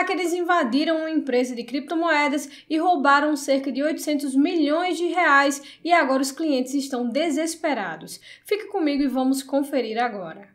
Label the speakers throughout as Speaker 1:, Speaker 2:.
Speaker 1: hackers invadiram uma empresa de criptomoedas e roubaram cerca de 800 milhões de reais e agora os clientes estão desesperados. Fique comigo e vamos conferir agora.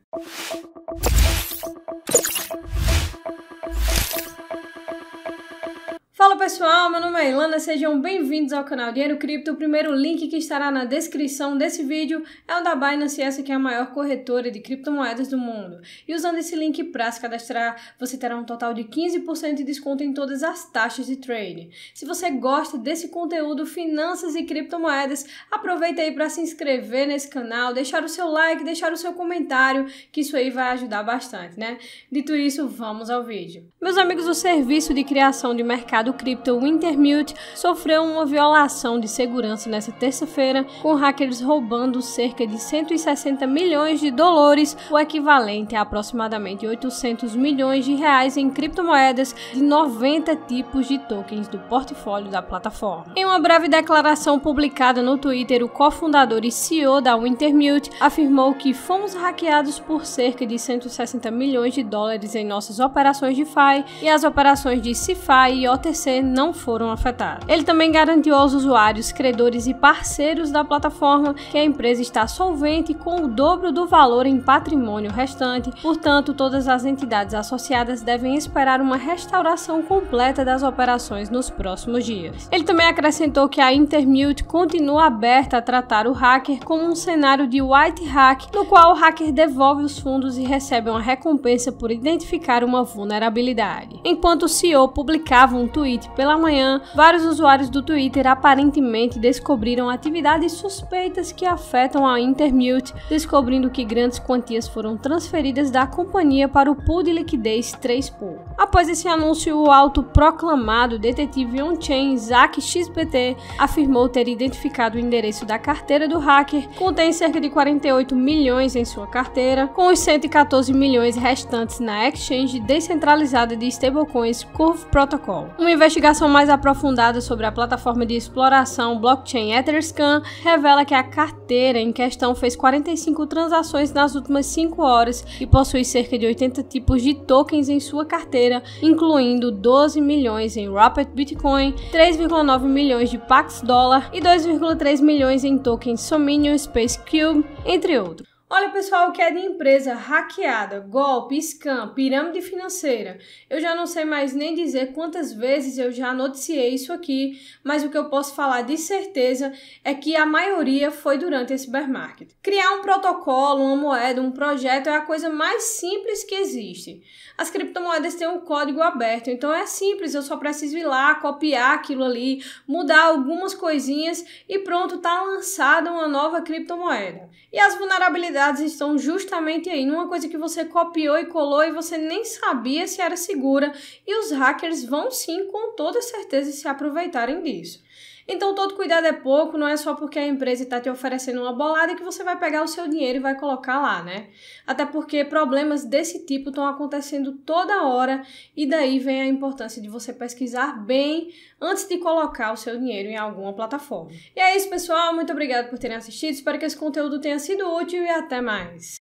Speaker 1: pessoal, meu nome é Ilana, sejam bem-vindos ao canal Dinheiro Cripto. O primeiro link que estará na descrição desse vídeo é o da Binance, essa que é a maior corretora de criptomoedas do mundo. E usando esse link para se cadastrar, você terá um total de 15% de desconto em todas as taxas de trade. Se você gosta desse conteúdo, finanças e criptomoedas, aproveita aí para se inscrever nesse canal, deixar o seu like, deixar o seu comentário, que isso aí vai ajudar bastante, né? Dito isso, vamos ao vídeo. Meus amigos, o serviço de criação de mercado cripto cripto Wintermute sofreu uma violação de segurança nesta terça-feira, com hackers roubando cerca de 160 milhões de dólares, o equivalente a aproximadamente 800 milhões de reais em criptomoedas de 90 tipos de tokens do portfólio da plataforma. Em uma breve declaração publicada no Twitter, o cofundador e CEO da Wintermute afirmou que fomos hackeados por cerca de 160 milhões de dólares em nossas operações de DeFi e as operações de CeFi e OTC não foram afetados. Ele também garantiu aos usuários, credores e parceiros da plataforma que a empresa está solvente com o dobro do valor em patrimônio restante, portanto, todas as entidades associadas devem esperar uma restauração completa das operações nos próximos dias. Ele também acrescentou que a Intermute continua aberta a tratar o hacker como um cenário de white hack, no qual o hacker devolve os fundos e recebe uma recompensa por identificar uma vulnerabilidade. Enquanto o CEO publicava um tweet pela manhã, vários usuários do Twitter aparentemente descobriram atividades suspeitas que afetam a Intermute, descobrindo que grandes quantias foram transferidas da companhia para o pool de liquidez 3 Pool. Após esse anúncio, o autoproclamado detetive on-chain Zach XPT afirmou ter identificado o endereço da carteira do hacker, contém cerca de 48 milhões em sua carteira, com os 114 milhões restantes na exchange descentralizada de stablecoins Curve Protocol. Uma investigação investigação mais aprofundada sobre a plataforma de exploração blockchain Etherscan revela que a carteira em questão fez 45 transações nas últimas 5 horas e possui cerca de 80 tipos de tokens em sua carteira, incluindo 12 milhões em Rapid Bitcoin, 3,9 milhões de Pax Dollar e 2,3 milhões em tokens Sominion Space Cube, entre outros. Olha, pessoal, o que é de empresa hackeada, golpe, scam, pirâmide financeira. Eu já não sei mais nem dizer quantas vezes eu já noticiei isso aqui, mas o que eu posso falar de certeza é que a maioria foi durante esse bear market. Criar um protocolo, uma moeda, um projeto é a coisa mais simples que existe. As criptomoedas têm um código aberto, então é simples, eu só preciso ir lá, copiar aquilo ali, mudar algumas coisinhas e pronto, tá lançada uma nova criptomoeda. E as vulnerabilidades vulnerabilidades estão justamente aí, numa coisa que você copiou e colou e você nem sabia se era segura, e os hackers vão sim, com toda certeza, se aproveitarem disso. Então, todo cuidado é pouco, não é só porque a empresa está te oferecendo uma bolada que você vai pegar o seu dinheiro e vai colocar lá, né? Até porque problemas desse tipo estão acontecendo toda hora e daí vem a importância de você pesquisar bem antes de colocar o seu dinheiro em alguma plataforma. E é isso, pessoal. Muito obrigado por terem assistido. Espero que esse conteúdo tenha sido útil e até mais.